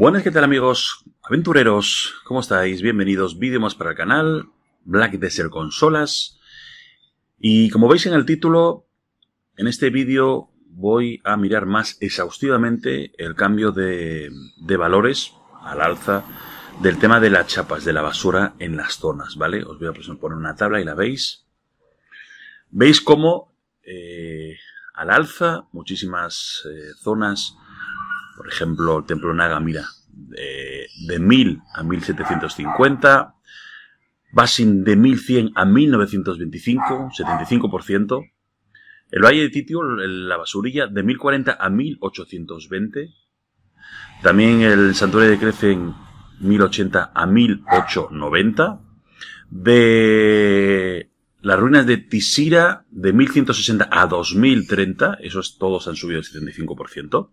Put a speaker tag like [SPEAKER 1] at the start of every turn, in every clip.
[SPEAKER 1] Buenas, ¿qué tal amigos? Aventureros, ¿cómo estáis? Bienvenidos, vídeo más para el canal, Black Desert Consolas. Y como veis en el título, en este vídeo voy a mirar más exhaustivamente el cambio de, valores al alza del tema de las chapas de la basura en las zonas, ¿vale? Os voy a pues, poner una tabla y la veis. Veis cómo eh, al alza muchísimas eh, zonas por ejemplo, el templo Naga, mira, de, 1000 a 1750, Basin de 1100 a 1925, 75%. El Valle de Titio, la basurilla, de 1040 a 1820. También el santuario de Crecen, 1080 a 1890. De las ruinas de Tisira, de 1160 a 2030. Esos todos han subido el 75%.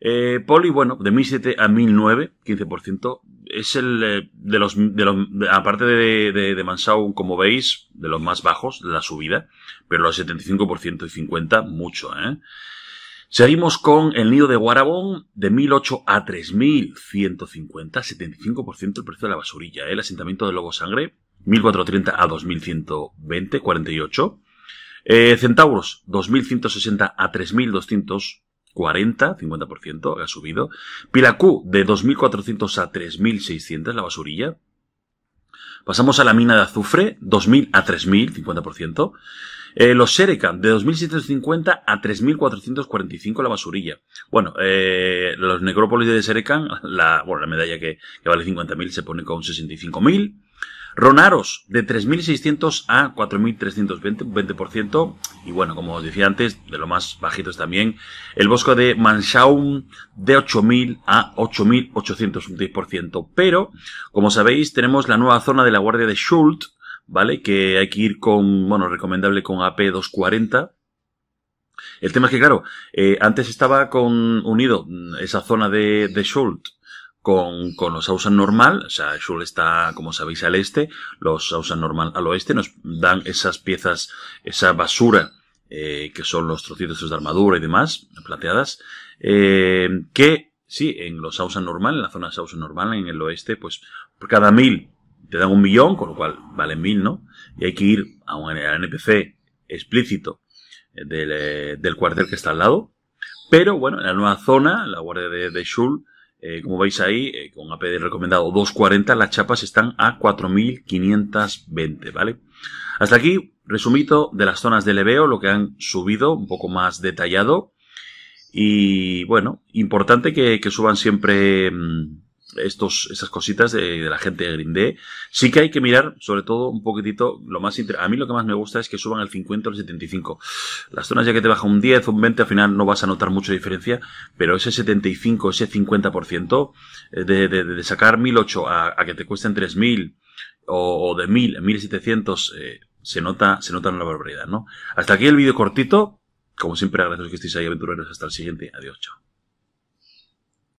[SPEAKER 1] Eh, Poli, bueno, de 1007 a 1009, 15%. Es el eh, de los, de los aparte de, de, de, como veis, de los más bajos la subida, pero los 75% y 50, mucho, ¿eh? Seguimos con el nido de Guarabón de 1008 a 3150, 75% el precio de la basurilla. ¿eh? El asentamiento de Lobo Sangre, 1430 a 2120, 48. Eh, Centauros, 2160 a 3200, 40, 50% ha subido. Pilacú, de 2.400 a 3.600, la basurilla. Pasamos a la mina de azufre, 2.000 a 3.000, 50%. Eh, los Serecan, de 2.750 a 3.445 la basurilla. Bueno, eh, los necrópolis de Serecan, la, bueno, la medalla que, que vale 50.000 se pone con 65.000. Ronaros, de 3.600 a 4.320, 20%. Y bueno, como os decía antes, de lo más bajitos también. El bosco de Manshaum, de 8.000 a 8.800, 10%. Pero, como sabéis, tenemos la nueva zona de la Guardia de Schult, ¿vale? Que hay que ir con, bueno, recomendable con AP 240. El tema es que, claro, eh, antes estaba con unido mm, esa zona de, de con, los Ausan normal, o sea, Shul está, como sabéis, al este, los Ausan normal al oeste, nos dan esas piezas, esa basura, eh, que son los trocitos de armadura y demás, plateadas, eh, que, sí, en los Ausan normal, en la zona de normal, en el oeste, pues, por cada mil te dan un millón, con lo cual valen mil, ¿no? Y hay que ir a un NPC explícito eh, del, cuartel que está al lado. Pero bueno, en la nueva zona, la guardia de Shul, eh, como veis ahí, eh, con APD recomendado 240, las chapas están a 4520, ¿vale? Hasta aquí, resumito de las zonas de leveo, lo que han subido, un poco más detallado. Y bueno, importante que, que suban siempre... Mm, estos, esas cositas de, la gente de Sí que hay que mirar, sobre todo, un poquitito, lo más a mí lo que más me gusta es que suban al 50 o al 75. Las zonas ya que te baja un 10, un 20, al final no vas a notar mucha diferencia, pero ese 75, ese 50% eh, de, de, de sacar 1008 a, a que te cuesten 3000 o, de 1000, 1700, eh, se nota, se nota una barbaridad, ¿no? Hasta aquí el vídeo cortito. Como siempre, agradezco que estéis ahí, aventureros. Hasta el siguiente. Adiós, chao.